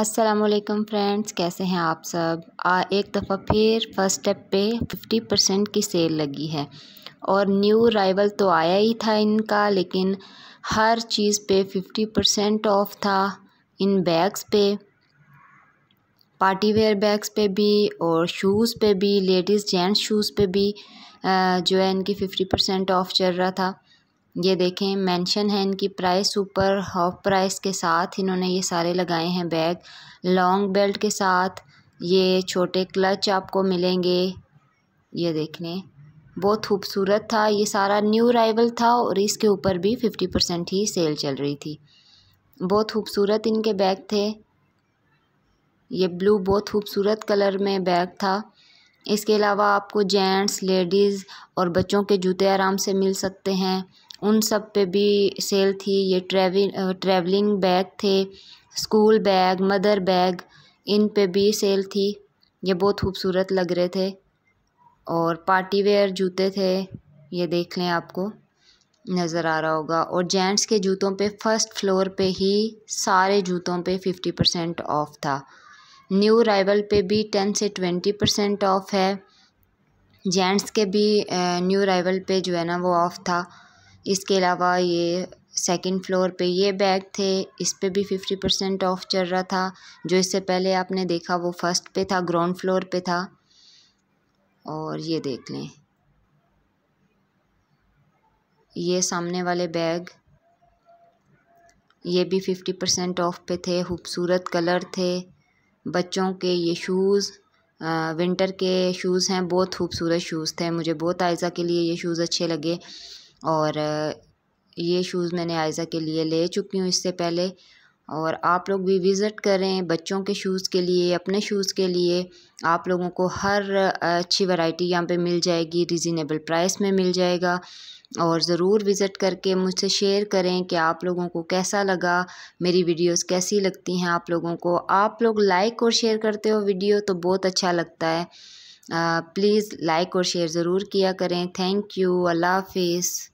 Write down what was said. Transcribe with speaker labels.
Speaker 1: असलकम फ्रेंड्स कैसे हैं आप सब आ, एक दफ़ा फिर फर्स्ट स्टेप पे 50 परसेंट की सेल लगी है और न्यू राइवल तो आया ही था इनका लेकिन हर चीज़ पे 50 परसेंट ऑफ था इन बैग्स पे पार्टी वेयर बैग्स पे भी और शूज़ पे भी लेडीज़ जेंट्स शूज़ पे भी आ, जो है इनकी 50 परसेंट ऑफ चल रहा था ये देखें मेंशन है इनकी प्राइस ऊपर हाफ प्राइस के साथ इन्होंने ये सारे लगाए हैं बैग लॉन्ग बेल्ट के साथ ये छोटे क्लच आपको मिलेंगे ये देख लें बहुत खूबसूरत था ये सारा न्यू अराइवल था और इसके ऊपर भी फिफ्टी परसेंट ही सेल चल रही थी बहुत खूबसूरत इनके बैग थे ये ब्लू बहुत खूबसूरत कलर में बैग था इसके अलावा आपको जेंट्स लेडीज़ और बच्चों के जूते आराम से मिल सकते हैं उन सब पे भी सेल थी ये ट्रैवलिंग बैग थे स्कूल बैग मदर बैग इन पे भी सेल थी ये बहुत खूबसूरत लग रहे थे और पार्टी वेयर जूते थे ये देख लें आपको नज़र आ रहा होगा और जेंट्स के जूतों पे फर्स्ट फ्लोर पे ही सारे जूतों पे फिफ्टी परसेंट ऑफ़ था न्यू अराइवल पे भी टेन से ट्वेंटी परसेंट ऑफ़ है जेंट्स के भी न्यू अराइवल पे जो है ना वो ऑफ़ था इसके अलावा ये सेकंड फ्लोर पे ये बैग थे इस पर भी फिफ्टी परसेंट ऑफ चल रहा था जो इससे पहले आपने देखा वो फर्स्ट पे था ग्राउंड फ्लोर पे था और ये देख लें ये सामने वाले बैग ये भी फिफ्टी परसेंट ऑफ पे थे खूबसूरत कलर थे बच्चों के ये शूज़ विंटर के शूज़ हैं बहुत खूबसूरत शूज़ थे मुझे बहुत आयज़ा के लिए ये शूज़ अच्छे लगे और ये शूज़ मैंने आयज़ा के लिए ले चुकी हूँ इससे पहले और आप लोग भी विज़िट करें बच्चों के शूज़ के लिए अपने शूज़ के लिए आप लोगों को हर अच्छी वैरायटी यहाँ पे मिल जाएगी रिजनेबल प्राइस में मिल जाएगा और ज़रूर विज़िट करके मुझसे शेयर करें कि आप लोगों को कैसा लगा मेरी वीडियोस कैसी लगती हैं आप लोगों को आप लोग लाइक और शेयर करते हो वीडियो तो बहुत अच्छा लगता है प्लीज़ लाइक और शेयर ज़रूर किया करें थैंक यू अल्लाह हाफिज़